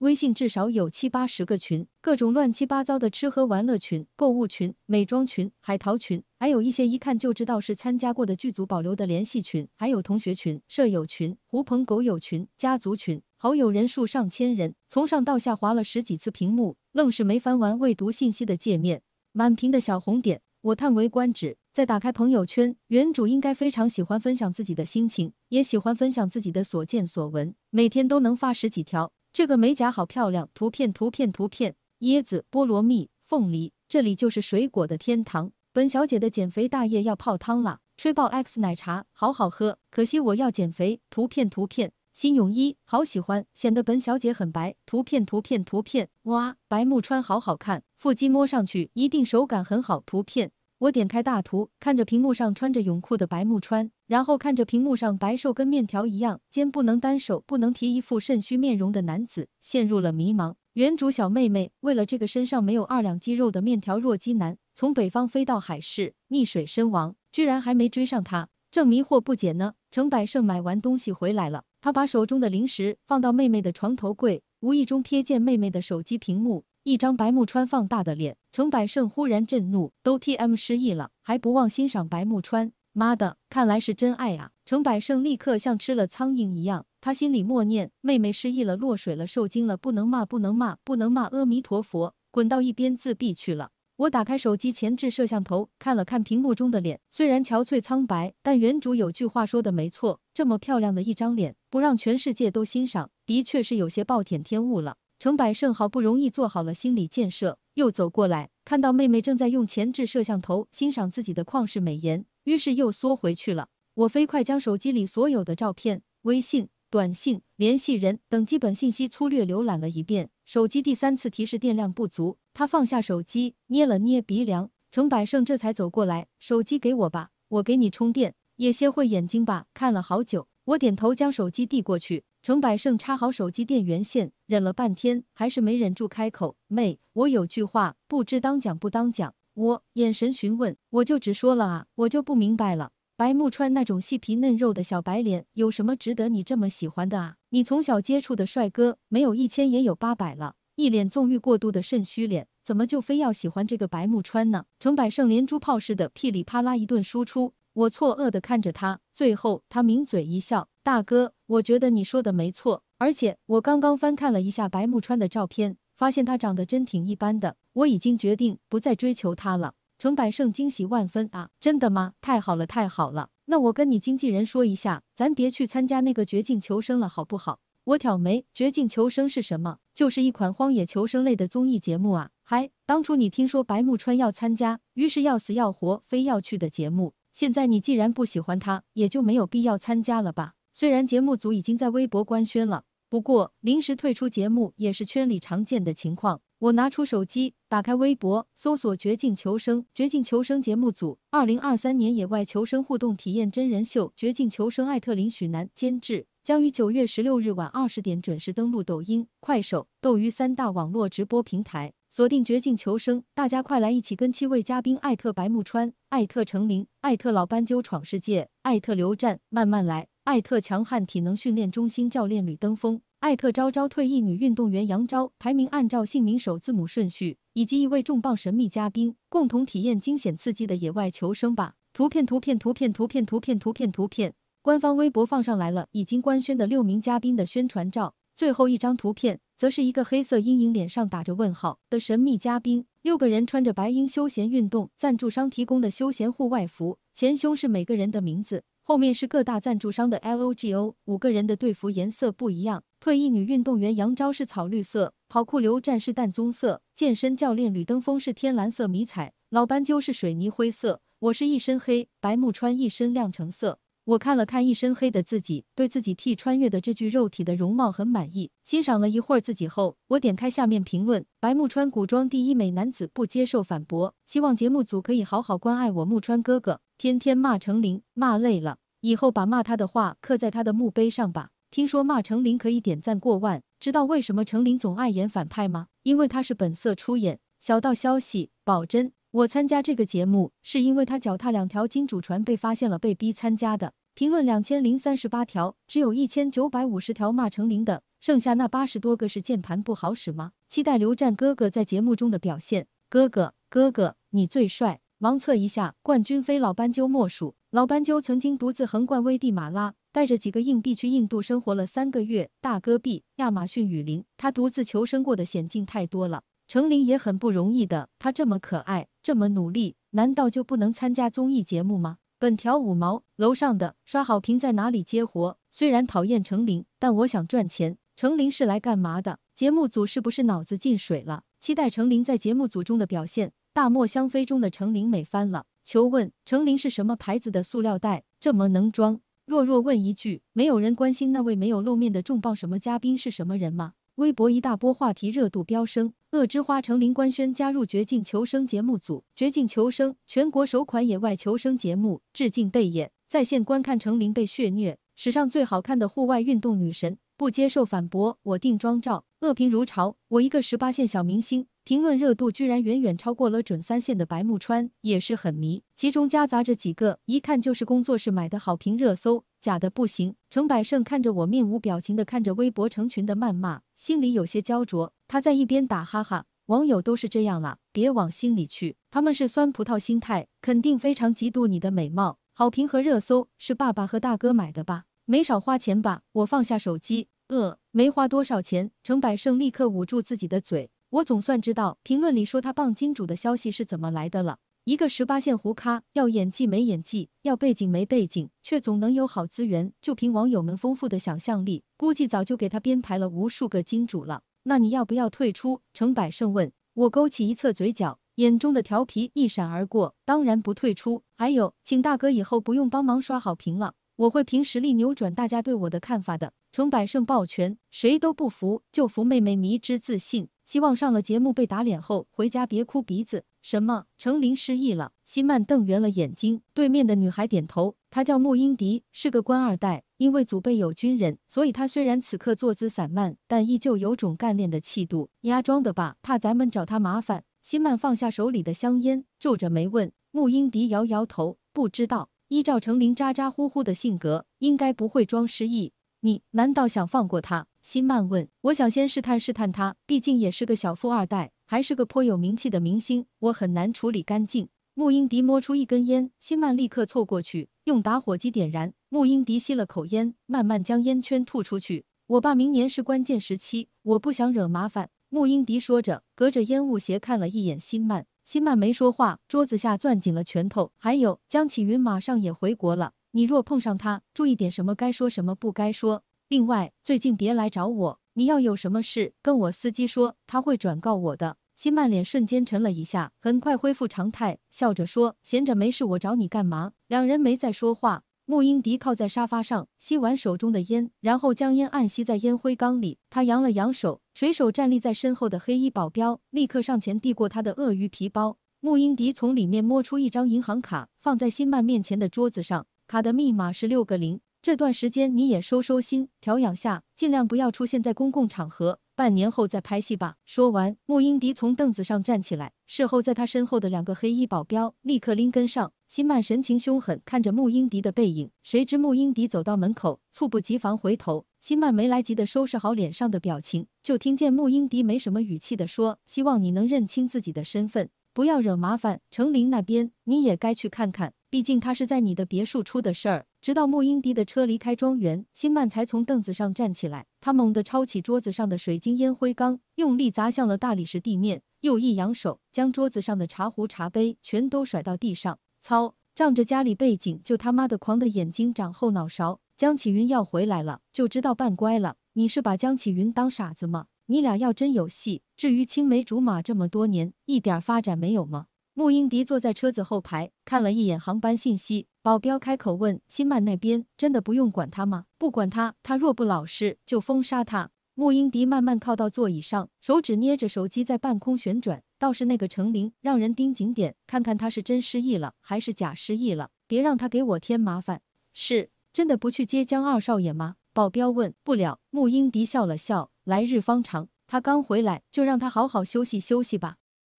微信至少有七八十个群，各种乱七八糟的吃喝玩乐群、购物群、美妆群、海淘群，还有一些一看就知道是参加过的剧组保留的联系群，还有同学群、舍友群、狐朋狗友群、家族群，好友人数上千人，从上到下滑了十几次屏幕，愣是没翻完未读信息的界面，满屏的小红点，我叹为观止。再打开朋友圈，原主应该非常喜欢分享自己的心情，也喜欢分享自己的所见所闻，每天都能发十几条。这个美甲好漂亮！图片图片图片，椰子、菠萝蜜、凤梨，这里就是水果的天堂。本小姐的减肥大业要泡汤了！吹爆 X 奶茶，好好喝。可惜我要减肥。图片图片新泳衣，好喜欢，显得本小姐很白。图片图片图片，哇，白木穿好好看，腹肌摸上去一定手感很好。图片。我点开大图，看着屏幕上穿着泳裤的白木川，然后看着屏幕上白瘦跟面条一样，肩不能单手，不能提一副肾虚面容的男子，陷入了迷茫。原主小妹妹为了这个身上没有二两肌肉的面条弱鸡男，从北方飞到海市，溺水身亡，居然还没追上他，正迷惑不解呢。程百胜买完东西回来了，他把手中的零食放到妹妹的床头柜，无意中瞥见妹妹的手机屏幕。一张白木川放大的脸，程百胜忽然震怒，都 T M 失忆了，还不忘欣赏白木川，妈的，看来是真爱啊！程百胜立刻像吃了苍蝇一样，他心里默念：妹妹失忆了，落水了，受惊了，不能骂，不能骂，不能骂！阿弥陀佛，滚到一边自闭去了。我打开手机前置摄像头，看了看屏幕中的脸，虽然憔悴苍白，但原主有句话说的没错，这么漂亮的一张脸，不让全世界都欣赏，的确是有些暴殄天物了。程百胜好不容易做好了心理建设，又走过来，看到妹妹正在用前置摄像头欣赏自己的旷世美颜，于是又缩回去了。我飞快将手机里所有的照片、微信、短信、联系人等基本信息粗略浏览了一遍。手机第三次提示电量不足，他放下手机，捏了捏鼻梁。程百胜这才走过来：“手机给我吧，我给你充电。也歇会眼睛吧，看了好久。”我点头，将手机递过去。程百胜插好手机电源线，忍了半天，还是没忍住开口：“妹，我有句话不知当讲不当讲，我眼神询问，我就直说了啊，我就不明白了，白木川那种细皮嫩肉的小白脸，有什么值得你这么喜欢的啊？你从小接触的帅哥，没有一千也有八百了，一脸纵欲过度的肾虚脸，怎么就非要喜欢这个白木川呢？”程百胜连珠炮似的噼里啪啦一顿输出。我错愕地看着他，最后他抿嘴一笑：“大哥，我觉得你说的没错，而且我刚刚翻看了一下白木川的照片，发现他长得真挺一般的。我已经决定不再追求他了。”程百胜惊喜万分啊！真的吗？太好了，太好了！那我跟你经纪人说一下，咱别去参加那个《绝境求生》了，好不好？我挑眉，《绝境求生》是什么？就是一款荒野求生类的综艺节目啊！还当初你听说白木川要参加，于是要死要活非要去的节目。现在你既然不喜欢他，也就没有必要参加了吧。虽然节目组已经在微博官宣了，不过临时退出节目也是圈里常见的情况。我拿出手机，打开微博，搜索《绝境求生》，《绝境求生》节目组，二零二三年野外求生互动体验真人秀，《绝境求生》艾特林许楠监制。将于九月十六日晚二十点准时登录抖音、快手、斗鱼三大网络直播平台，锁定《绝境求生》。大家快来一起跟七位嘉宾艾特白木川、艾特成林、艾特老斑鸠闯世界、艾特刘战慢慢来、艾特强悍体能训练中心教练吕登峰、艾特招招退役女运动员杨招。排名按照姓名首字母顺序，以及一位重磅神秘嘉宾，共同体验惊险刺激的野外求生吧！图片图片图片图片图片图片图片。官方微博放上来了，已经官宣的六名嘉宾的宣传照。最后一张图片则是一个黑色阴影，脸上打着问号的神秘嘉宾。六个人穿着白鹰休闲运动赞助商提供的休闲户外服，前胸是每个人的名字，后面是各大赞助商的 L O G O。五个人的队服颜色不一样。退役女运动员杨昭是草绿色，跑酷流战士淡棕色，健身教练吕登峰是天蓝色迷彩，老斑鸠是水泥灰色，我是一身黑，白木川一身亮橙色。我看了看一身黑的自己，对自己替穿越的这具肉体的容貌很满意。欣赏了一会儿自己后，我点开下面评论：“白木川古装第一美男子，不接受反驳。希望节目组可以好好关爱我木川哥哥。天天骂成林，骂累了，以后把骂他的话刻在他的墓碑上吧。听说骂成林可以点赞过万。知道为什么成林总爱演反派吗？因为他是本色出演。小道消息，保真。我参加这个节目是因为他脚踏两条金主船被发现了，被逼参加的。”评论两千零三十八条，只有一千九百五十条骂成琳的，剩下那八十多个是键盘不好使吗？期待刘战哥哥在节目中的表现，哥哥哥哥你最帅！盲测一下，冠军非老斑鸠莫属。老斑鸠曾经独自横贯危地马拉，带着几个硬币去印度生活了三个月，大戈壁、亚马逊雨林，他独自求生过的险境太多了。成林也很不容易的，他这么可爱，这么努力，难道就不能参加综艺节目吗？本条五毛，楼上的刷好评在哪里接活？虽然讨厌程琳，但我想赚钱。程琳是来干嘛的？节目组是不是脑子进水了？期待程琳在节目组中的表现。《大漠香妃》中的程琳美翻了，求问程琳是什么牌子的塑料袋，这么能装？若若问一句，没有人关心那位没有露面的重磅什么嘉宾是什么人吗？微博一大波话题热度飙升，恶之花成林官宣加入《绝境求生》节目组，《绝境求生》全国首款野外求生节目，致敬被演，在线观看成林被血虐，史上最好看的户外运动女神，不接受反驳。我定妆照，恶评如潮，我一个十八线小明星，评论热度居然远远超过了准三线的白木川，也是很迷。其中夹杂着几个一看就是工作室买的好评热搜。假的不行！程百胜看着我面无表情的看着微博成群的谩骂，心里有些焦灼。他在一边打哈哈，网友都是这样啦，别往心里去。他们是酸葡萄心态，肯定非常嫉妒你的美貌。好评和热搜是爸爸和大哥买的吧？没少花钱吧？我放下手机，呃，没花多少钱。程百胜立刻捂住自己的嘴。我总算知道评论里说他傍金主的消息是怎么来的了。一个十八线糊咖，要演技没演技，要背景没背景，却总能有好资源，就凭网友们丰富的想象力，估计早就给他编排了无数个金主了。那你要不要退出？程百胜问我，勾起一侧嘴角，眼中的调皮一闪而过。当然不退出。还有，请大哥以后不用帮忙刷好评了，我会凭实力扭转大家对我的看法的。程百胜抱拳，谁都不服就服妹妹迷之自信。希望上了节目被打脸后回家别哭鼻子。什么？程琳失忆了？新曼瞪圆了眼睛，对面的女孩点头。她叫穆英迪，是个官二代，因为祖辈有军人，所以她虽然此刻坐姿散漫，但依旧有种干练的气度。压装的吧，怕咱们找他麻烦。新曼放下手里的香烟，皱着眉问穆英迪：“摇摇头，不知道。依照程琳咋咋呼呼的性格，应该不会装失忆。你难道想放过他？”辛曼问：“我想先试探试探他，毕竟也是个小富二代，还是个颇有名气的明星，我很难处理干净。”穆英迪摸出一根烟，辛曼立刻凑过去，用打火机点燃。穆英迪吸了口烟，慢慢将烟圈吐出去。我爸明年是关键时期，我不想惹麻烦。”穆英迪说着，隔着烟雾斜看了一眼辛曼。辛曼没说话，桌子下攥紧了拳头。还有，江启云马上也回国了，你若碰上他，注意点，什么该说，什么不该说。另外，最近别来找我。你要有什么事，跟我司机说，他会转告我的。辛曼脸瞬间沉了一下，很快恢复常态，笑着说：“闲着没事，我找你干嘛？”两人没再说话。穆英迪靠在沙发上，吸完手中的烟，然后将烟按吸在烟灰缸里。他扬了扬手，垂手站立在身后的黑衣保镖立刻上前递过他的鳄鱼皮包。穆英迪从里面摸出一张银行卡，放在辛曼面前的桌子上。卡的密码是六个零。这段时间你也收收心，调养下，尽量不要出现在公共场合，半年后再拍戏吧。说完，穆英迪从凳子上站起来，事后在他身后的两个黑衣保镖立刻拎跟上。辛曼神情凶狠看着穆英迪的背影，谁知穆英迪走到门口，猝不及防回头，辛曼没来及的收拾好脸上的表情，就听见穆英迪没什么语气的说：“希望你能认清自己的身份，不要惹麻烦。程琳那边你也该去看看，毕竟他是在你的别墅出的事儿。”直到穆英迪的车离开庄园，辛曼才从凳子上站起来。他猛地抄起桌子上的水晶烟灰缸，用力砸向了大理石地面，又一扬手，将桌子上的茶壶、茶杯全都甩到地上。操！仗着家里背景就他妈的狂的眼睛长后脑勺。江启云要回来了，就知道扮乖了。你是把江启云当傻子吗？你俩要真有戏，至于青梅竹马这么多年，一点发展没有吗？穆英迪坐在车子后排，看了一眼航班信息。保镖开口问：“新曼那边真的不用管他吗？不管他，他若不老实，就封杀他。”穆英迪慢慢靠到座椅上，手指捏着手机在半空旋转。倒是那个程琳，让人盯紧点，看看他是真失忆了还是假失忆了，别让他给我添麻烦。是真的不去接江二少爷吗？保镖问。不了。穆英迪笑了笑：“来日方长，他刚回来，就让他好好休息休息吧。”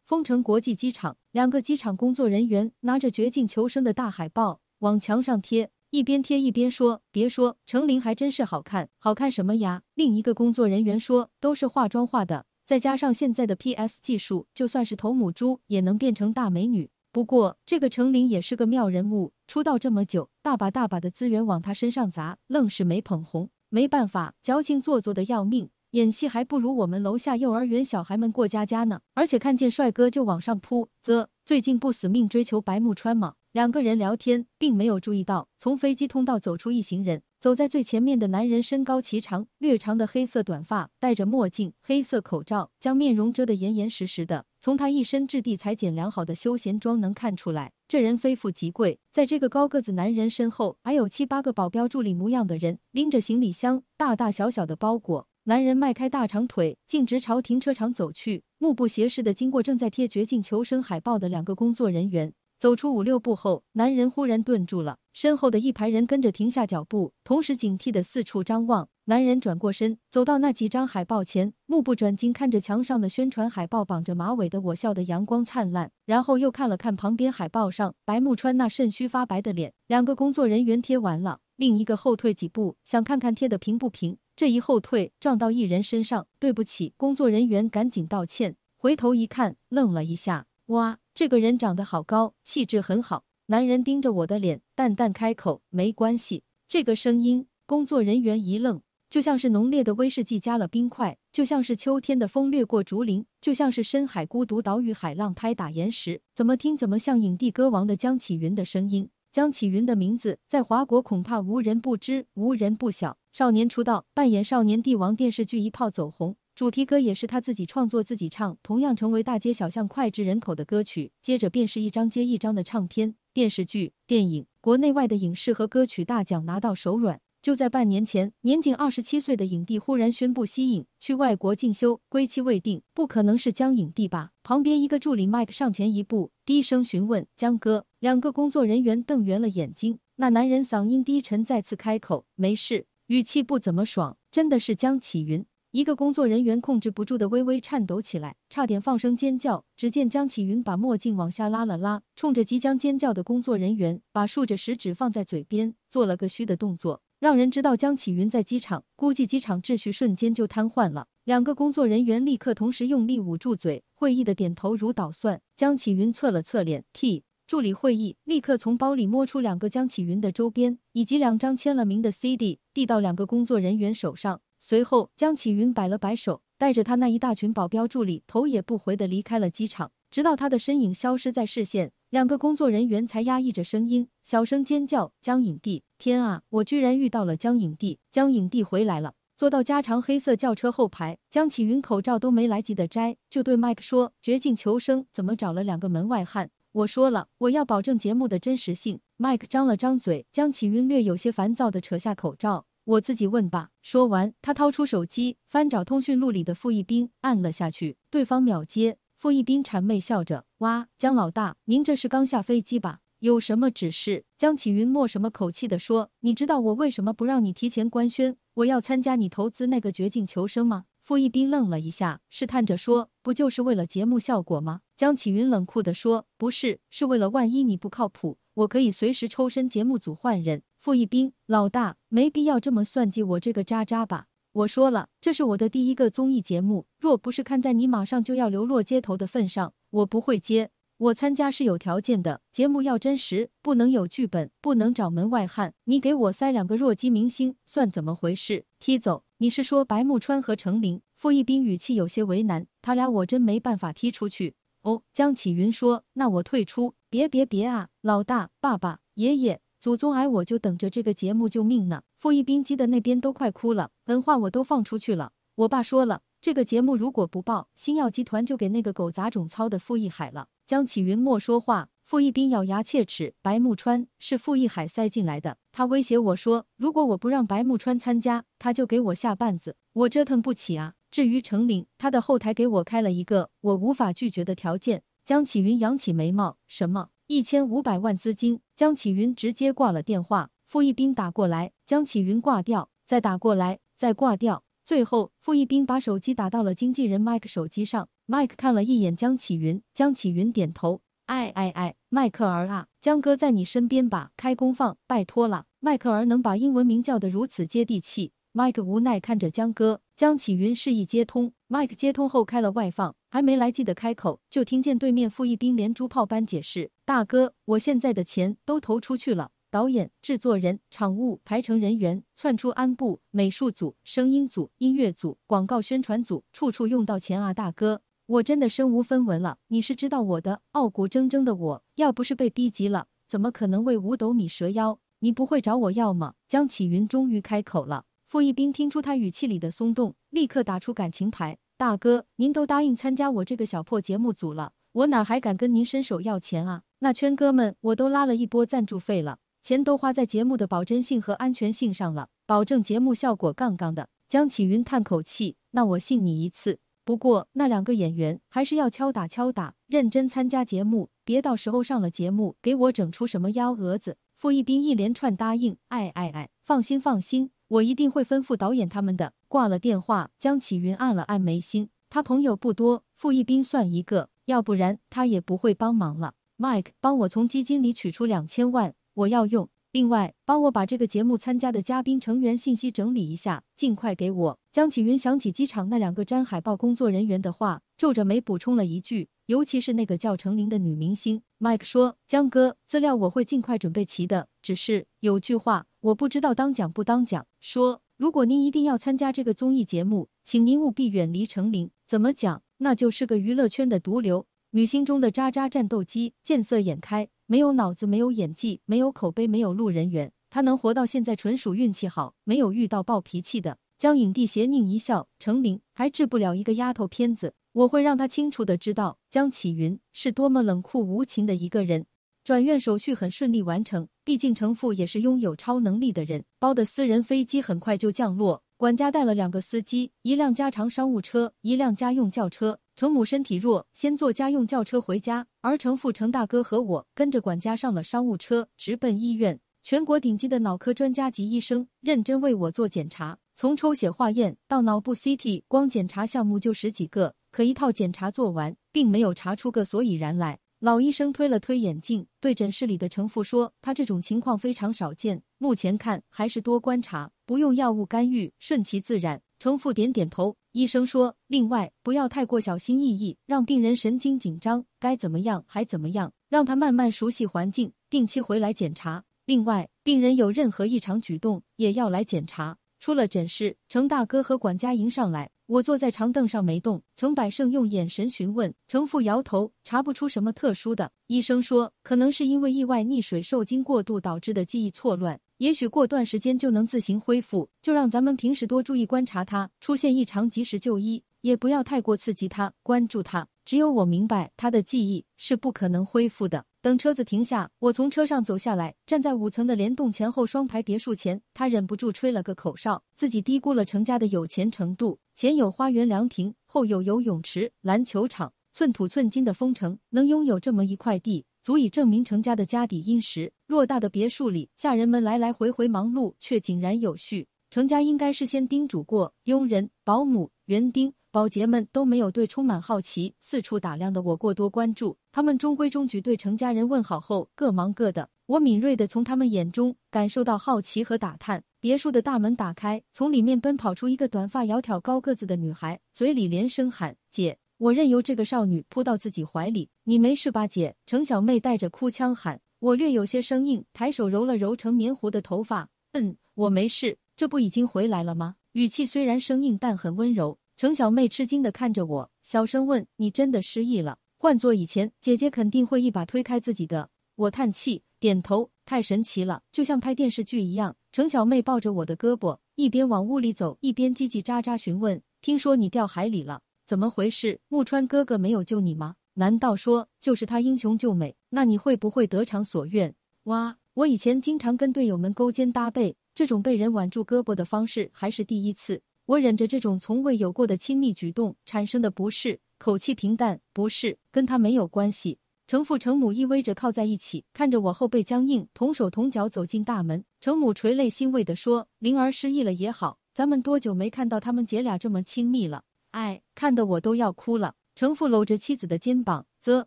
丰城国际机场，两个机场工作人员拿着《绝境求生》的大海报。往墙上贴，一边贴一边说：“别说，程琳还真是好看，好看什么呀？”另一个工作人员说：“都是化妆化的，再加上现在的 P S 技术，就算是头母猪也能变成大美女。”不过这个程琳也是个妙人物，出道这么久，大把大把的资源往她身上砸，愣是没捧红。没办法，矫情做作的要命，演戏还不如我们楼下幼儿园小孩们过家家呢。而且看见帅哥就往上扑，啧，最近不死命追求白木川吗？两个人聊天，并没有注意到从飞机通道走出一行人。走在最前面的男人身高颀长，略长的黑色短发，戴着墨镜、黑色口罩，将面容遮得严严实实的。从他一身质地裁剪良好的休闲装能看出来，这人非富即贵。在这个高个子男人身后，还有七八个保镖助理模样的人，拎着行李箱、大大小小的包裹。男人迈开大长腿，径直朝停车场走去，目不斜视的经过正在贴《绝境求生》海报的两个工作人员。走出五六步后，男人忽然顿住了，身后的一排人跟着停下脚步，同时警惕的四处张望。男人转过身，走到那几张海报前，目不转睛看着墙上的宣传海报，绑着马尾的我笑得阳光灿烂，然后又看了看旁边海报上白木川那肾虚发白的脸。两个工作人员贴完了，另一个后退几步，想看看贴的平不平，这一后退撞到一人身上，对不起，工作人员赶紧道歉，回头一看，愣了一下。哇，这个人长得好高，气质很好。男人盯着我的脸，淡淡开口：“没关系。”这个声音，工作人员一愣，就像是浓烈的威士忌加了冰块，就像是秋天的风掠过竹林，就像是深海孤独岛屿海浪拍打岩石，怎么听怎么像影帝歌王的江启云的声音。江启云的名字在华国恐怕无人不知，无人不晓。少年出道，扮演少年帝王电视剧一炮走红。主题歌也是他自己创作、自己唱，同样成为大街小巷脍炙人口的歌曲。接着便是一张接一张的唱片、电视剧、电影，国内外的影视和歌曲大奖拿到手软。就在半年前，年仅二十七岁的影帝忽然宣布息影，去外国进修，归期未定。不可能是江影帝吧？旁边一个助理 Mike 上前一步，低声询问：“江哥。”两个工作人员瞪圆了眼睛。那男人嗓音低沉，再次开口：“没事。”语气不怎么爽。真的是江启云。一个工作人员控制不住的微微颤抖起来，差点放声尖叫。只见江启云把墨镜往下拉了拉，冲着即将尖叫的工作人员，把竖着食指放在嘴边，做了个嘘的动作，让人知道江启云在机场，估计机场秩序瞬间就瘫痪了。两个工作人员立刻同时用力捂住嘴，会意的点头如捣蒜。江启云侧了侧脸，替助理会议，立刻从包里摸出两个江启云的周边以及两张签了名的 CD，递到两个工作人员手上。随后，江启云摆了摆手，带着他那一大群保镖助理，头也不回地离开了机场。直到他的身影消失在视线，两个工作人员才压抑着声音，小声尖叫：“江影帝！天啊，我居然遇到了江影帝！江影帝回来了！”坐到加长黑色轿车后排，江启云口罩都没来及的摘，就对麦克说：“绝境求生怎么找了两个门外汉？我说了，我要保证节目的真实性。”麦克张了张嘴，江启云略有些烦躁的扯下口罩。我自己问吧。说完，他掏出手机，翻找通讯录里的傅一斌，按了下去。对方秒接。傅一斌谄媚笑着：“哇，江老大，您这是刚下飞机吧？有什么指示？”江启云默什么口气的说：“你知道我为什么不让你提前官宣？我要参加你投资那个《绝境求生》吗？”傅一斌愣了一下，试探着说：“不就是为了节目效果吗？”江启云冷酷的说：“不是，是为了万一你不靠谱，我可以随时抽身，节目组换人。”傅一斌老大，没必要这么算计我这个渣渣吧？我说了，这是我的第一个综艺节目，若不是看在你马上就要流落街头的份上，我不会接。我参加是有条件的，节目要真实，不能有剧本，不能找门外汉。你给我塞两个弱鸡明星，算怎么回事？踢走？你是说白木川和程琳？傅一斌语气有些为难，他俩我真没办法踢出去。哦，江启云说，那我退出。别别别啊，老大、爸爸、爷爷。祖宗哎，我就等着这个节目救命呢。傅一冰急的那边都快哭了，狠话我都放出去了。我爸说了，这个节目如果不报，星耀集团就给那个狗杂种操的傅一海了。江启云莫说话，傅一冰咬牙切齿，白木川是傅一海塞进来的，他威胁我说，如果我不让白木川参加，他就给我下绊子，我折腾不起啊。至于程岭，他的后台给我开了一个我无法拒绝的条件。江启云扬起眉毛，什么？一千五百万资金，江启云直接挂了电话。傅一兵打过来，江启云挂掉，再打过来，再挂掉，最后傅一兵把手机打到了经纪人 Mike 手机上。Mike 看了一眼江启云，江启云点头。哎哎哎，迈克尔啊，江哥在你身边吧？开工放，拜托了。迈克尔能把英文名叫得如此接地气，Mike 无奈看着江哥。江启云示意接通，Mike 接通后开了外放，还没来记得开口，就听见对面傅一兵连珠炮般解释：“大哥，我现在的钱都投出去了，导演、制作人、场务、排成人员，窜出安部、美术组、声音组、音乐组、广告宣传组，处处用到钱啊！大哥，我真的身无分文了，你是知道我的傲骨铮铮的，我要不是被逼急了，怎么可能为五斗米折腰？你不会找我要吗？”江启云终于开口了。傅一斌听出他语气里的松动，立刻打出感情牌：“大哥，您都答应参加我这个小破节目组了，我哪还敢跟您伸手要钱啊？那圈哥们我都拉了一波赞助费了，钱都花在节目的保真性和安全性上了，保证节目效果杠杠的。”江启云叹口气：“那我信你一次，不过那两个演员还是要敲打敲打，认真参加节目，别到时候上了节目给我整出什么幺蛾子。”傅一斌一连串答应：“哎哎哎，放心放心。”我一定会吩咐导演他们的。挂了电话，江启云按了按眉心。他朋友不多，傅一斌算一个，要不然他也不会帮忙了。Mike，帮我从基金里取出两千万，我要用。另外，帮我把这个节目参加的嘉宾成员信息整理一下，尽快给我。江启云想起机场那两个粘海报工作人员的话，皱着眉补充了一句：“尤其是那个叫程琳的女明星。” Mike 说：“江哥，资料我会尽快准备齐的，只是有句话。”我不知道当讲不当讲。说，如果您一定要参加这个综艺节目，请您务必远离程琳。怎么讲？那就是个娱乐圈的毒瘤，女星中的渣渣战斗机，见色眼开，没有脑子，没有演技，没有口碑，没有路人缘。她能活到现在，纯属运气好，没有遇到暴脾气的。江影帝邪佞一笑，程琳还治不了一个丫头片子。我会让她清楚的知道，江启云是多么冷酷无情的一个人。转院手续很顺利完成。毕竟，程父也是拥有超能力的人。包的私人飞机很快就降落，管家带了两个司机，一辆加长商务车，一辆家用轿车。程母身体弱，先坐家用轿车回家，而程父、程大哥和我跟着管家上了商务车，直奔医院。全国顶级的脑科专家级医生认真为我做检查，从抽血化验到脑部 CT，光检查项目就十几个。可一套检查做完，并没有查出个所以然来。老医生推了推眼镜，对诊室里的程父说：“他这种情况非常少见，目前看还是多观察，不用药物干预，顺其自然。”程父点点头。医生说：“另外，不要太过小心翼翼，让病人神经紧张，该怎么样还怎么样，让他慢慢熟悉环境，定期回来检查。另外，病人有任何异常举动，也要来检查。”出了诊室，程大哥和管家迎上来。我坐在长凳上没动。程百胜用眼神询问，程父摇头，查不出什么特殊的。医生说，可能是因为意外溺水、受惊过度导致的记忆错乱，也许过段时间就能自行恢复。就让咱们平时多注意观察他，出现异常及时就医，也不要太过刺激他，关注他。只有我明白，他的记忆是不可能恢复的。等车子停下，我从车上走下来，站在五层的联动前后双排别墅前，他忍不住吹了个口哨，自己低估了程家的有钱程度。前有花园凉亭，后有游泳池、篮球场，寸土寸金的丰城能拥有这么一块地，足以证明程家的家底殷实。偌大的别墅里，下人们来来回回忙碌，却井然有序。程家应该是先叮嘱过佣人、保姆、园丁、保洁们都没有对充满好奇、四处打量的我过多关注。他们中规中矩对程家人问好后，各忙各的。我敏锐的从他们眼中感受到好奇和打探。别墅的大门打开，从里面奔跑出一个短发、窈窕、高个子的女孩，嘴里连声喊：“姐！”我任由这个少女扑到自己怀里：“你没事吧，姐？”程小妹带着哭腔喊。我略有些生硬，抬手揉了揉成棉糊的头发：“嗯，我没事。这不已经回来了吗？”语气虽然生硬，但很温柔。程小妹吃惊的看着我，小声问：“你真的失忆了？”换做以前，姐姐肯定会一把推开自己的。我叹气，点头，太神奇了，就像拍电视剧一样。程小妹抱着我的胳膊，一边往屋里走，一边叽叽喳喳询问：“听说你掉海里了，怎么回事？木川哥哥没有救你吗？难道说就是他英雄救美？那你会不会得偿所愿？”哇，我以前经常跟队友们勾肩搭背，这种被人挽住胳膊的方式还是第一次。我忍着这种从未有过的亲密举动产生的不适。口气平淡，不是跟他没有关系。程父程母依偎着靠在一起，看着我后背僵硬，同手同脚走进大门。程母垂泪欣慰地说：“灵儿失忆了也好，咱们多久没看到他们姐俩这么亲密了？哎，看得我都要哭了。”程父搂着妻子的肩膀：“啧，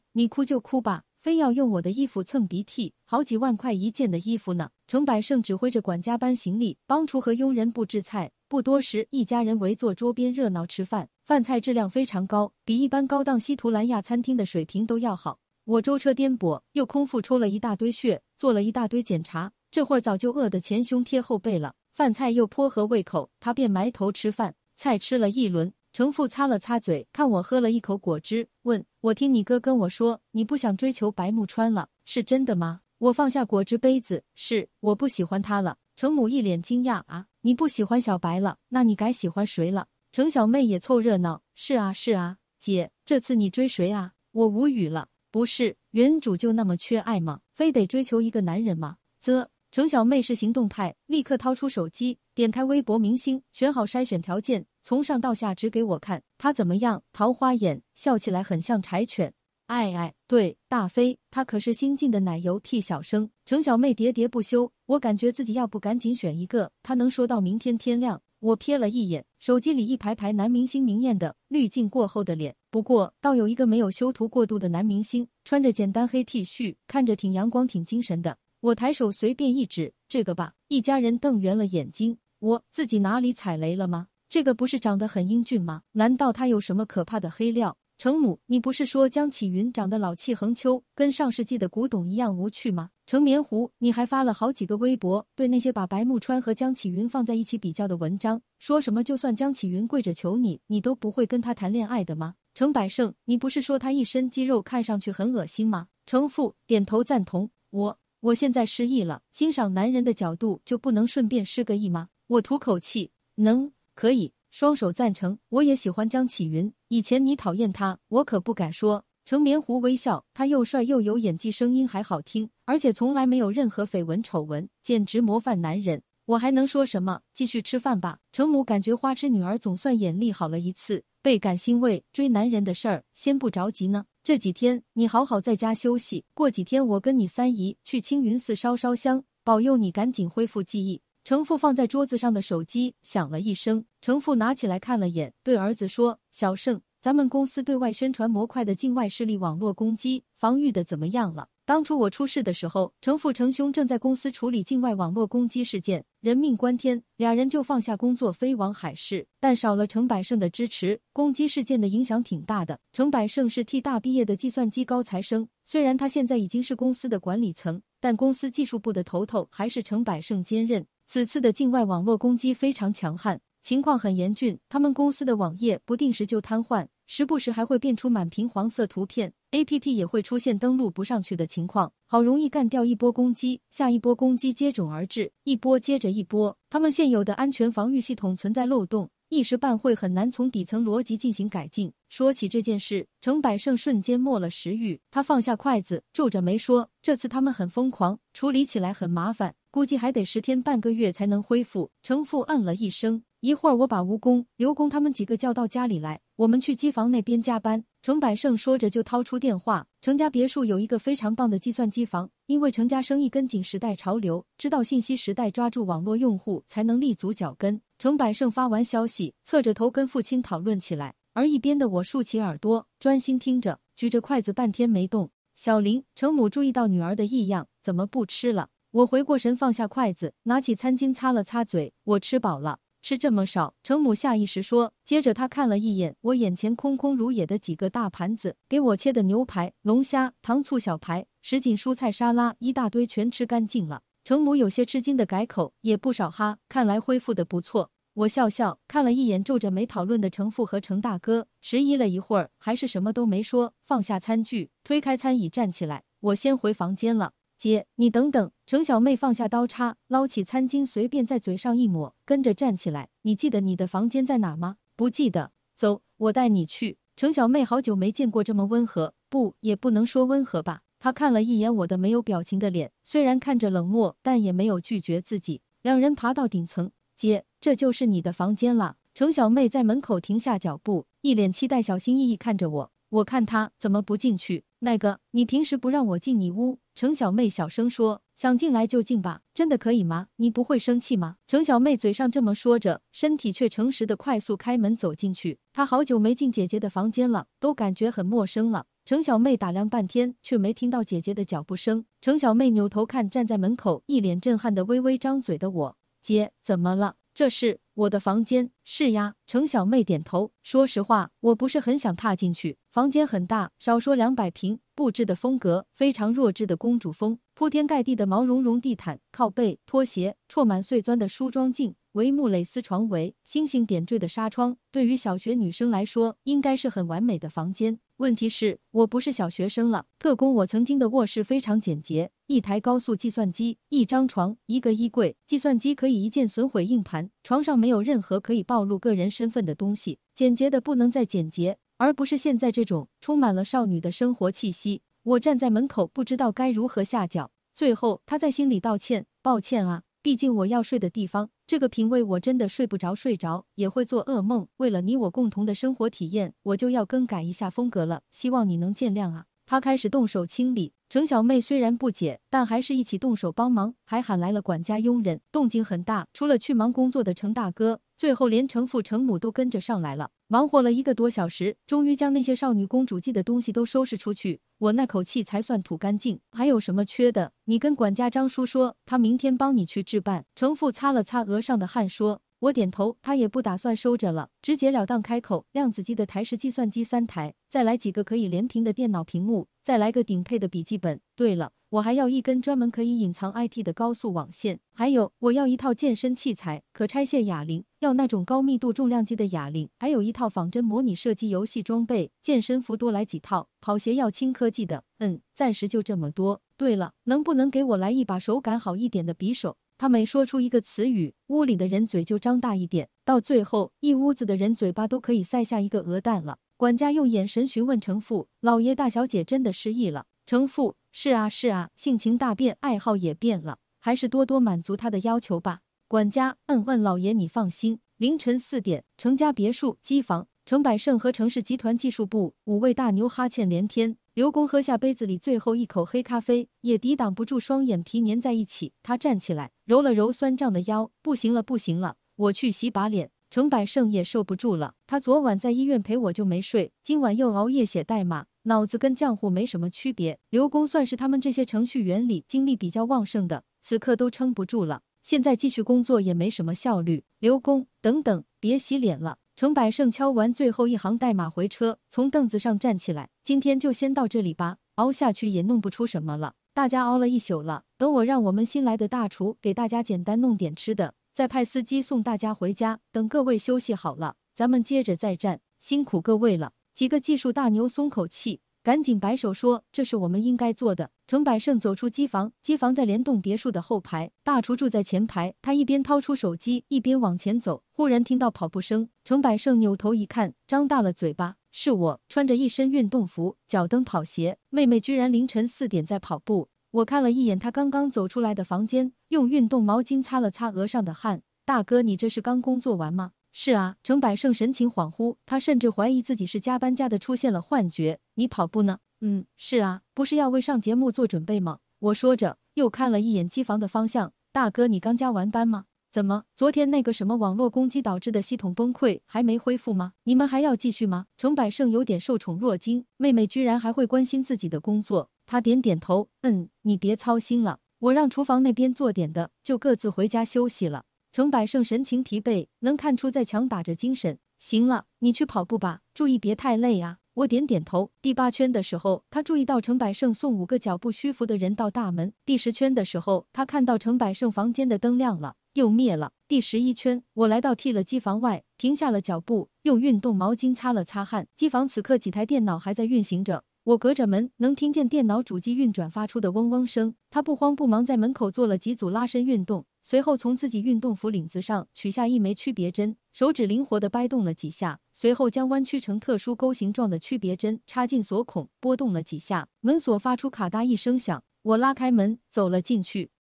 你哭就哭吧，非要用我的衣服蹭鼻涕，好几万块一件的衣服呢。”程百盛指挥着管家搬行李，帮厨和佣人布置菜。不多时，一家人围坐桌边热闹吃饭。饭菜质量非常高，比一般高档西图兰亚餐厅的水平都要好。我舟车颠簸，又空腹抽了一大堆血，做了一大堆检查，这会儿早就饿得前胸贴后背了。饭菜又颇合胃口，他便埋头吃饭。菜吃了一轮，程父擦了擦嘴，看我喝了一口果汁，问我：“听你哥跟我说，你不想追求白木川了，是真的吗？”我放下果汁杯子：“是，我不喜欢他了。”程母一脸惊讶：“啊，你不喜欢小白了？那你该喜欢谁了？”程小妹也凑热闹，是啊是啊，姐，这次你追谁啊？我无语了。不是原主就那么缺爱吗？非得追求一个男人吗？啧，程小妹是行动派，立刻掏出手机，点开微博明星，选好筛选条件，从上到下指给我看他怎么样。桃花眼，笑起来很像柴犬。哎哎，对，大飞，他可是新晋的奶油替小生。程小妹喋喋不休，我感觉自己要不赶紧选一个，他能说到明天天亮。我瞥了一眼手机里一排排男明星明艳的滤镜过后的脸，不过倒有一个没有修图过度的男明星，穿着简单黑 T 恤，看着挺阳光、挺精神的。我抬手随便一指：“这个吧。”一家人瞪圆了眼睛。我自己哪里踩雷了吗？这个不是长得很英俊吗？难道他有什么可怕的黑料？程母，你不是说江启云长得老气横秋，跟上世纪的古董一样无趣吗？程棉湖，你还发了好几个微博，对那些把白木川和江启云放在一起比较的文章，说什么就算江启云跪着求你，你都不会跟他谈恋爱的吗？程百胜，你不是说他一身肌肉看上去很恶心吗？程父点头赞同。我我现在失忆了，欣赏男人的角度就不能顺便失个忆吗？我吐口气，能可以。双手赞成，我也喜欢江启云。以前你讨厌他，我可不敢说。程绵湖微笑，他又帅又有演技，声音还好听，而且从来没有任何绯闻丑闻，简直模范男人。我还能说什么？继续吃饭吧。程母感觉花痴女儿总算眼力好了一次，倍感欣慰。追男人的事儿先不着急呢，这几天你好好在家休息。过几天我跟你三姨去青云寺烧烧香，保佑你赶紧恢复记忆。程父放在桌子上的手机响了一声，程父拿起来看了眼，对儿子说：“小胜，咱们公司对外宣传模块的境外势力网络攻击防御的怎么样了？当初我出事的时候，程父程兄正在公司处理境外网络攻击事件，人命关天，俩人就放下工作飞往海市。但少了程百胜的支持，攻击事件的影响挺大的。程百胜是 T 大毕业的计算机高材生，虽然他现在已经是公司的管理层，但公司技术部的头头还是程百胜兼任。”此次的境外网络攻击非常强悍，情况很严峻。他们公司的网页不定时就瘫痪，时不时还会变出满屏黄色图片，APP 也会出现登录不上去的情况。好容易干掉一波攻击，下一波攻击接踵而至，一波接着一波。他们现有的安全防御系统存在漏洞。一时半会很难从底层逻辑进行改进。说起这件事，程百胜瞬间没了食欲，他放下筷子，皱着眉说：“这次他们很疯狂，处理起来很麻烦，估计还得十天半个月才能恢复。”程父嗯了一声：“一会儿我把吴工、刘工他们几个叫到家里来，我们去机房那边加班。”程百胜说着就掏出电话。程家别墅有一个非常棒的计算机房，因为程家生意跟紧时代潮流，知道信息时代抓住网络用户才能立足脚跟。程百胜发完消息，侧着头跟父亲讨论起来，而一边的我竖起耳朵，专心听着，举着筷子半天没动。小林，程母注意到女儿的异样，怎么不吃了？我回过神，放下筷子，拿起餐巾擦了擦嘴。我吃饱了，吃这么少。程母下意识说，接着她看了一眼我眼前空空如也的几个大盘子，给我切的牛排、龙虾、糖醋小排、什锦蔬菜沙拉，一大堆全吃干净了。程母有些吃惊的改口，也不少哈，看来恢复的不错。我笑笑，看了一眼皱着眉讨论的程父和程大哥，迟疑了一会儿，还是什么都没说，放下餐具，推开餐椅，站起来，我先回房间了。姐，你等等。程小妹放下刀叉，捞起餐巾，随便在嘴上一抹，跟着站起来。你记得你的房间在哪吗？不记得。走，我带你去。程小妹好久没见过这么温和，不，也不能说温和吧。他看了一眼我的没有表情的脸，虽然看着冷漠，但也没有拒绝自己。两人爬到顶层，姐，这就是你的房间了。程小妹在门口停下脚步，一脸期待，小心翼翼看着我。我看她怎么不进去？那个，你平时不让我进你屋？程小妹小声说：“想进来就进吧，真的可以吗？你不会生气吗？”程小妹嘴上这么说着，身体却诚实的快速开门走进去。她好久没进姐姐的房间了，都感觉很陌生了。程小妹打量半天，却没听到姐姐的脚步声。程小妹扭头看，站在门口一脸震撼的微微张嘴的我：“姐，怎么了？这是我的房间。”“是呀。”程小妹点头。说实话，我不是很想踏进去。房间很大，少说两百平。布置的风格非常弱智的公主风，铺天盖地的毛茸茸地毯、靠背、拖鞋，绰满碎钻的梳妆镜，帷幕蕾丝床围，星星点缀的纱窗，对于小学女生来说，应该是很完美的房间。问题是，我不是小学生了。特工，我曾经的卧室非常简洁，一台高速计算机，一张床，一个衣柜。计算机可以一键损毁硬盘，床上没有任何可以暴露个人身份的东西，简洁的不能再简洁，而不是现在这种充满了少女的生活气息。我站在门口，不知道该如何下脚。最后，他在心里道歉：“抱歉啊，毕竟我要睡的地方。”这个品味我真的睡不着，睡着也会做噩梦。为了你我共同的生活体验，我就要更改一下风格了，希望你能见谅啊！他开始动手清理，程小妹虽然不解，但还是一起动手帮忙，还喊来了管家佣人，动静很大。除了去忙工作的程大哥，最后连程父程母都跟着上来了。忙活了一个多小时，终于将那些少女公主寄的东西都收拾出去，我那口气才算吐干净。还有什么缺的？你跟管家张叔说，他明天帮你去置办。程父擦了擦额上的汗，说：“我点头，他也不打算收着了，直截了当开口：量子机的台式计算机三台，再来几个可以连屏的电脑屏幕，再来个顶配的笔记本。对了，我还要一根专门可以隐藏 IT 的高速网线，还有我要一套健身器材，可拆卸哑铃。”要那种高密度重量级的哑铃，还有一套仿真模拟射击游戏装备，健身服多来几套，跑鞋要轻科技的。嗯，暂时就这么多。对了，能不能给我来一把手感好一点的匕首？他每说出一个词语，屋里的人嘴就张大一点，到最后一屋子的人嘴巴都可以塞下一个鹅蛋了。管家用眼神询问程父：“老爷、大小姐真的失忆了？”程父：“是啊，是啊，性情大变，爱好也变了，还是多多满足他的要求吧。”管家，嗯，问老爷，你放心。凌晨四点，程家别墅机房，程百胜和程氏集团技术部五位大牛哈欠连天。刘工喝下杯子里最后一口黑咖啡，也抵挡不住双眼皮粘在一起。他站起来，揉了揉酸胀的腰，不行了，不行了，我去洗把脸。程百胜也受不住了，他昨晚在医院陪我就没睡，今晚又熬夜写代码，脑子跟浆糊没什么区别。刘工算是他们这些程序员里精力比较旺盛的，此刻都撑不住了。现在继续工作也没什么效率。刘工，等等，别洗脸了。程百胜敲完最后一行代码，回车，从凳子上站起来。今天就先到这里吧，熬下去也弄不出什么了。大家熬了一宿了，等我让我们新来的大厨给大家简单弄点吃的，再派司机送大家回家。等各位休息好了，咱们接着再战。辛苦各位了。几个技术大牛松口气。赶紧摆手说：“这是我们应该做的。”程百胜走出机房，机房在联栋别墅的后排，大厨住在前排。他一边掏出手机，一边往前走，忽然听到跑步声。程百胜扭头一看，张大了嘴巴：“是我，穿着一身运动服，脚蹬跑鞋，妹妹居然凌晨四点在跑步！”我看了一眼她刚刚走出来的房间，用运动毛巾擦了擦额上的汗：“大哥，你这是刚工作完吗？”是啊，程百胜神情恍惚，他甚至怀疑自己是加班加的出现了幻觉。你跑步呢？嗯，是啊，不是要为上节目做准备吗？我说着，又看了一眼机房的方向。大哥，你刚加完班吗？怎么，昨天那个什么网络攻击导致的系统崩溃还没恢复吗？你们还要继续吗？程百胜有点受宠若惊，妹妹居然还会关心自己的工作。他点点头，嗯，你别操心了，我让厨房那边做点的，就各自回家休息了。程百胜神情疲惫，能看出在强打着精神。行了，你去跑步吧，注意别太累啊。我点点头。第八圈的时候，他注意到程百胜送五个脚步虚浮的人到大门。第十圈的时候，他看到程百胜房间的灯亮了又灭了。第十一圈，我来到剃了机房外，停下了脚步，用运动毛巾擦了擦汗。机房此刻几台电脑还在运行着，我隔着门能听见电脑主机运转发出的嗡嗡声。他不慌不忙在门口做了几组拉伸运动。随后从自己运动服领子上取下一枚区别针，手指灵活地掰动了几下，随后将弯曲成特殊钩形状的区别针插进锁孔，拨动了几下，门锁发出咔嗒一声响。我拉开门走了进去。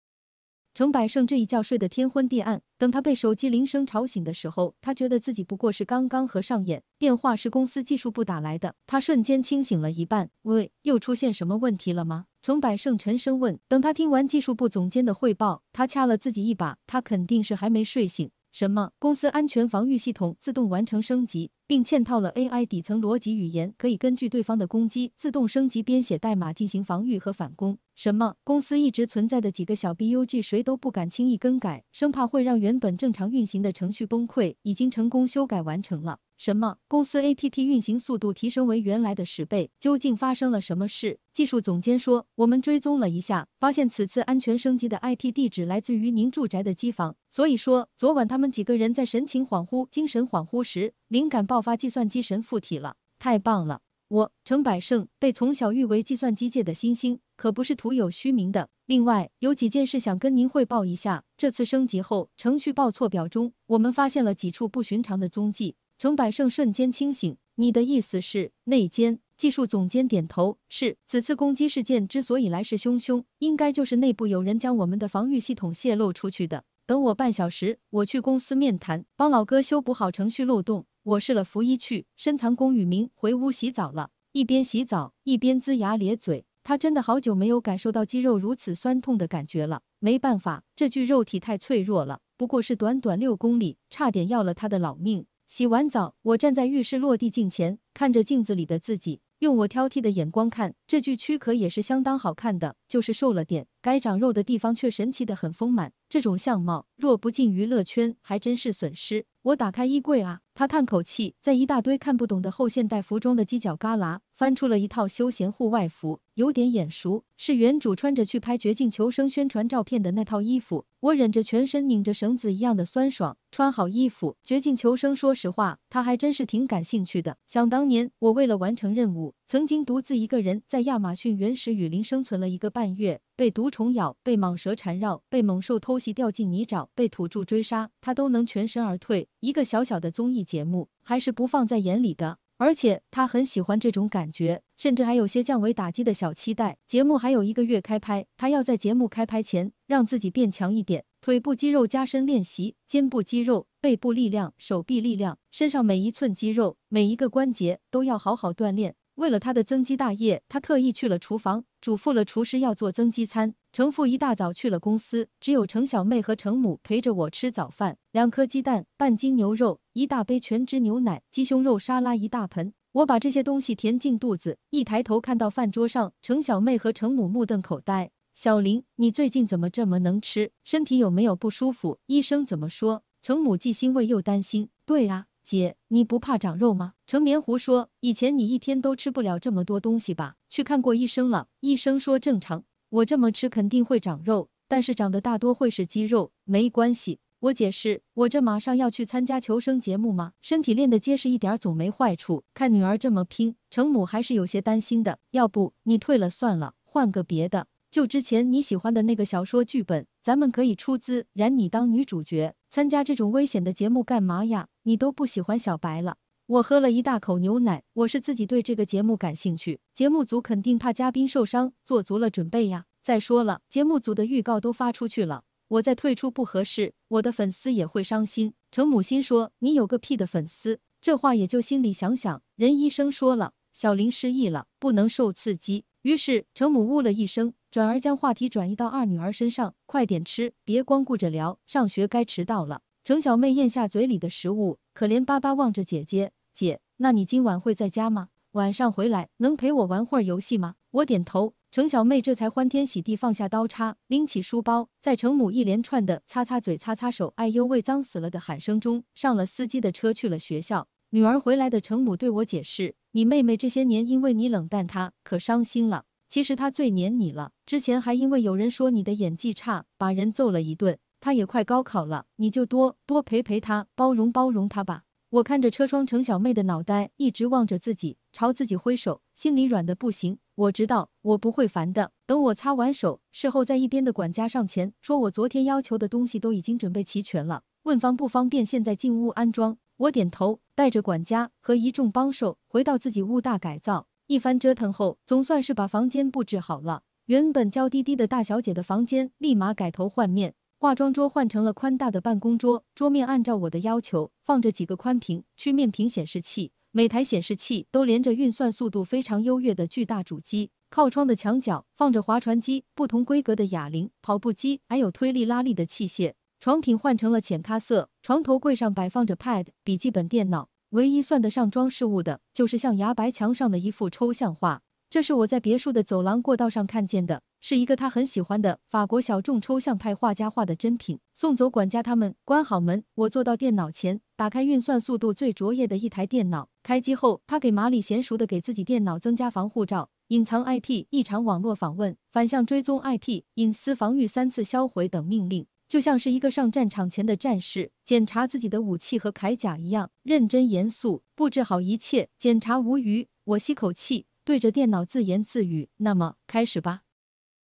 程百胜这一觉睡得天昏地暗，等他被手机铃声吵醒的时候，他觉得自己不过是刚刚合上眼。电话是公司技术部打来的，他瞬间清醒了一半。喂，又出现什么问题了吗？陈百胜沉声问：“等他听完技术部总监的汇报，他掐了自己一把，他肯定是还没睡醒。什么公司安全防御系统自动完成升级，并嵌套了 AI 底层逻辑语言，可以根据对方的攻击自动升级编写代码进行防御和反攻。什么公司一直存在的几个小 BUG，谁都不敢轻易更改，生怕会让原本正常运行的程序崩溃。已经成功修改完成了。”什么公司 A P P 运行速度提升为原来的十倍？究竟发生了什么事？技术总监说：“我们追踪了一下，发现此次安全升级的 I P 地址来自于您住宅的机房。所以说，昨晚他们几个人在神情恍惚、精神恍惚时，灵感爆发，计算机神附体了，太棒了！我陈百胜被从小誉为计算机界的星星，可不是徒有虚名的。另外，有几件事想跟您汇报一下。这次升级后，程序报错表中，我们发现了几处不寻常的踪迹。”程百胜瞬间清醒，你的意思是内奸？技术总监点头，是。此次攻击事件之所以来势汹汹，应该就是内部有人将我们的防御系统泄露出去的。等我半小时，我去公司面谈，帮老哥修补好程序漏洞。我试了服衣去，深藏功与名，回屋洗澡了。一边洗澡一边龇牙咧嘴，他真的好久没有感受到肌肉如此酸痛的感觉了。没办法，这具肉体太脆弱了。不过是短短六公里，差点要了他的老命。洗完澡，我站在浴室落地镜前，看着镜子里的自己，用我挑剔的眼光看，这具躯壳也是相当好看的，就是瘦了点，该长肉的地方却神奇的很丰满。这种相貌若不进娱乐圈还真是损失。我打开衣柜啊，他叹口气，在一大堆看不懂的后现代服装的犄角旮旯翻出了一套休闲户外服，有点眼熟，是原主穿着去拍《绝境求生》宣传照片的那套衣服。我忍着全身拧着绳子一样的酸爽，穿好衣服。《绝境求生》，说实话，他还真是挺感兴趣的。想当年，我为了完成任务，曾经独自一个人在亚马逊原始雨林生存了一个半月。被毒虫咬，被蟒蛇缠绕，被猛兽偷袭，掉进泥沼，被土著追杀，他都能全身而退。一个小小的综艺节目，还是不放在眼里的。而且他很喜欢这种感觉，甚至还有些降维打击的小期待。节目还有一个月开拍，他要在节目开拍前让自己变强一点。腿部肌肉加深练习，肩部肌肉、背部力量、手臂力量，身上每一寸肌肉、每一个关节都要好好锻炼。为了他的增肌大业，他特意去了厨房，嘱咐了厨师要做增肌餐。程父一大早去了公司，只有程小妹和程母陪着我吃早饭。两颗鸡蛋，半斤牛肉，一大杯全脂牛奶，鸡胸肉沙拉一大盆。我把这些东西填进肚子，一抬头看到饭桌上，程小妹和程母目瞪口呆。小林，你最近怎么这么能吃？身体有没有不舒服？医生怎么说？程母既欣慰又担心。对啊。姐，你不怕长肉吗？程绵胡说，以前你一天都吃不了这么多东西吧？去看过医生了，医生说正常。我这么吃肯定会长肉，但是长的大多会是肌肉，没关系。我解释，我这马上要去参加求生节目吗？身体练得结实一点总没坏处。看女儿这么拼，程母还是有些担心的。要不你退了算了，换个别的。就之前你喜欢的那个小说剧本，咱们可以出资，然你当女主角。参加这种危险的节目干嘛呀？你都不喜欢小白了，我喝了一大口牛奶。我是自己对这个节目感兴趣，节目组肯定怕嘉宾受伤，做足了准备呀。再说了，节目组的预告都发出去了，我再退出不合适，我的粉丝也会伤心。程母心说你有个屁的粉丝，这话也就心里想想。任医生说了，小林失忆了，不能受刺激。于是程母呜了一声，转而将话题转移到二女儿身上：“快点吃，别光顾着聊，上学该迟到了。”程小妹咽下嘴里的食物，可怜巴巴望着姐姐。姐，那你今晚会在家吗？晚上回来能陪我玩会儿游戏吗？我点头。程小妹这才欢天喜地放下刀叉，拎起书包，在程母一连串的“擦擦嘴，擦擦手，哎呦喂，脏死了”的喊声中，上了司机的车去了学校。女儿回来的程母对我解释：“你妹妹这些年因为你冷淡她，可伤心了。其实她最黏你了，之前还因为有人说你的演技差，把人揍了一顿。”他也快高考了，你就多多陪陪他，包容包容他吧。我看着车窗，程小妹的脑袋一直望着自己，朝自己挥手，心里软的不行。我知道我不会烦的。等我擦完手，事后在一边的管家上前说：“我昨天要求的东西都已经准备齐全了，问方不方便现在进屋安装？”我点头，带着管家和一众帮手回到自己屋大改造，一番折腾后，总算是把房间布置好了。原本娇滴滴的大小姐的房间，立马改头换面。化妆桌换成了宽大的办公桌，桌面按照我的要求放着几个宽屏曲面屏显示器，每台显示器都连着运算速度非常优越的巨大主机。靠窗的墙角放着划船机、不同规格的哑铃、跑步机，还有推力拉力的器械。床品换成了浅咖色，床头柜上摆放着 Pad、笔记本电脑。唯一算得上装饰物的就是象牙白墙上的一幅抽象画，这是我在别墅的走廊过道上看见的。是一个他很喜欢的法国小众抽象派画家画的珍品。送走管家，他们关好门，我坐到电脑前，打开运算速度最卓越的一台电脑。开机后，他给马里娴熟的给自己电脑增加防护罩、隐藏 IP、异常网络访问、反向追踪 IP、隐私防御、三次销毁等命令，就像是一个上战场前的战士检查自己的武器和铠甲一样认真严肃，布置好一切，检查无余。我吸口气，对着电脑自言自语：“那么开始吧。”